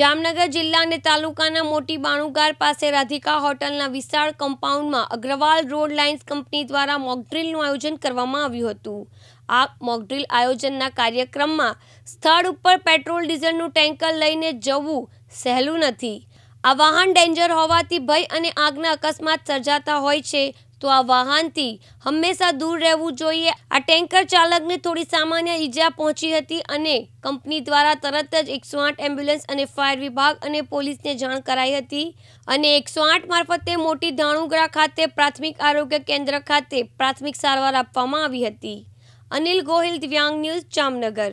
જામનગર જિલ્લા અને તાલુકાના મોટી બાણુગાર પાસે રાધિકા હોટલના વિશાળ કમ્પાઉન્ડમાં અગ્રવાલ રોડ લાઇન્સ કંપની દ્વારા મોકડ્રીલનું આયોજન કરવામાં આવ્યું હતું આ મોકડ્રીલ આયોજનના કાર્યક્રમમાં સ્થળ ઉપર પેટ્રોલ ડીઝલનું ટેન્કર લઈને જવું સહેલું નથી આ વાહન ડેન્જર હોવાથી ભય અને આગના અકસ્માત સર્જાતા હોય છે તો આ વાહનથી હંમેશા દૂર રહેવું જોઈએ આ ટેન્કર ચાલકને થોડી સામાન્ય ઈજા પહોંચી હતી અને કંપની દ્વારા તરત જ એકસો આઠ એમ્બ્યુલન્સ અને ફાયર વિભાગ અને પોલીસને જાણ કરાઈ હતી અને એકસો આઠ મારફતે મોટી ધાણુગરા ખાતે પ્રાથમિક આરોગ્ય કેન્દ્ર ખાતે પ્રાથમિક સારવાર આપવામાં આવી હતી અનિલ ગોહિલ દિવ્યાંગ ન્યૂઝ જામનગર